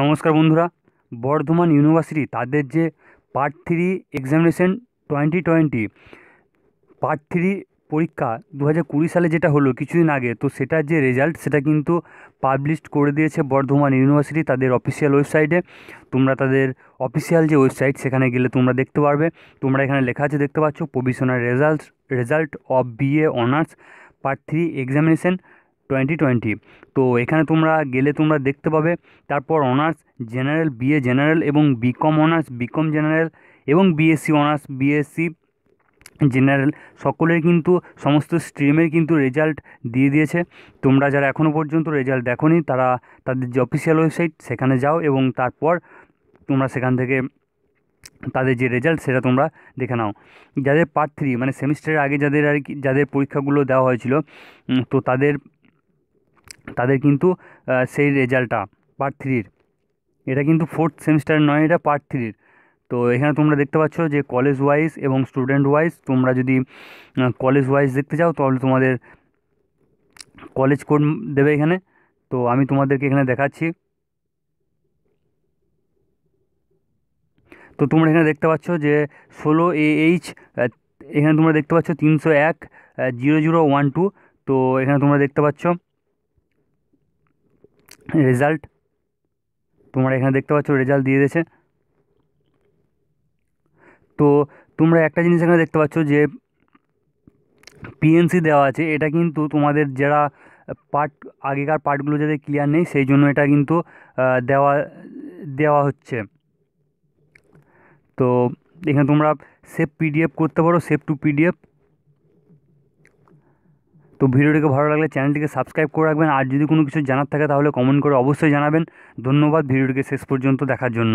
নমস্কার বন্ধুরা বর্ধমান ইউনিভার্সিটি তাদের যে part three examination twenty twenty part three পরীক্ষা দু কুড়ি সালে যেটা হলো কিছুদিন আগে তো সেটার যে রেজাল্ট সেটা কিন্তু পাবলিশ করে দিয়েছে বর্ধমান ইউনিভার্সিটি তাদের অফিসিয়াল ওয়েবসাইটে তোমরা তাদের অফিসিয়াল যে ওয়েবসাইট সেখানে গেলে তোমরা দেখতে পারবে তোমরা এখানে লেখা আছে দেখতে পাচ্ছ provisional result result of BA honours part three examination twenty twenty তো এখানে তোমরা গেলে তোমরা দেখতে পাবে তারপর অনার্স জেনারেল বিএ জেনারেল এবং বিকম অনার্স বিকম জেনারেল এবং বিএসসি অনার্স বিএসসি জেনারেল সকলের কিন্তু সমস্ত স্ট্রিমের কিন্তু রেজাল্ট দিয়ে দিয়েছে তোমরা যারা এখনও পর্যন্ত রেজাল্ট দেখোনি তারা তাদের যে অফিসিয়াল ওয়েবসাইট সেখানে যাও এবং তারপর তোমরা সেখান থেকে তাদের যে রেজাল্ট সেটা তোমরা দেখে নাও যাদের পার্ট থ্রি মানে সেমিস্টারের আগে যাদের আর কি যাদের পরীক্ষাগুলো দেওয়া হয়েছিল তো তাদের তাদের কিন্তু সেই রেজাল্টটা পার্ট থ্রির এটা কিন্তু ফোর্থ সেমিস্টার নয় এটা পার্ট থ্রির তো এখানে তোমরা দেখতে পাচ্ছ যে কলেজ ওয়াইজ এবং স্টুডেন্ট ওয়াইজ তোমরা যদি কলেজ ওয়াইজ দেখতে চাও তাহলে তোমাদের কলেজ কোড দেবে এখানে তো আমি তোমাদেরকে এখানে দেখাচ্ছি তো তোমরা এখানে দেখতে পাচ্ছ যে ষোলো এ এইচ এখানে তোমরা দেখতে পাচ্ছ তিনশো এক জিরো জিরো ওয়ান টু তো এখানে তোমরা দেখতে পাচ্ছ রেজাল্ট তোমরা এখানে দেখতে পাচ্ছ রেজাল্ট দিয়ে দিয়েছে তো তোমরা একটা জিনিস এখানে দেখতে পাচ্ছ যে পিএনসি দেওয়া আছে এটা কিন্তু তোমাদের যারা পার্ট আগেকার পার্টগুলো যাদের ক্লিয়ার নেই সেই জন্য এটা কিন্তু দেওয়া দেওয়া হচ্ছে তো এখানে তোমরা সেভ পিডিএফ করতে পারো সেভ টু পিডিএফ তো ভিডিওটিকে ভালো লাগলে চ্যানেলটিকে সাবস্ক্রাইব করে রাখবেন আর যদি কোনো কিছু জানার থাকে তাহলে কমেন্ট করে অবশ্যই জানাবেন ধন্যবাদ ভিডিওটিকে শেষ পর্যন্ত দেখার জন্য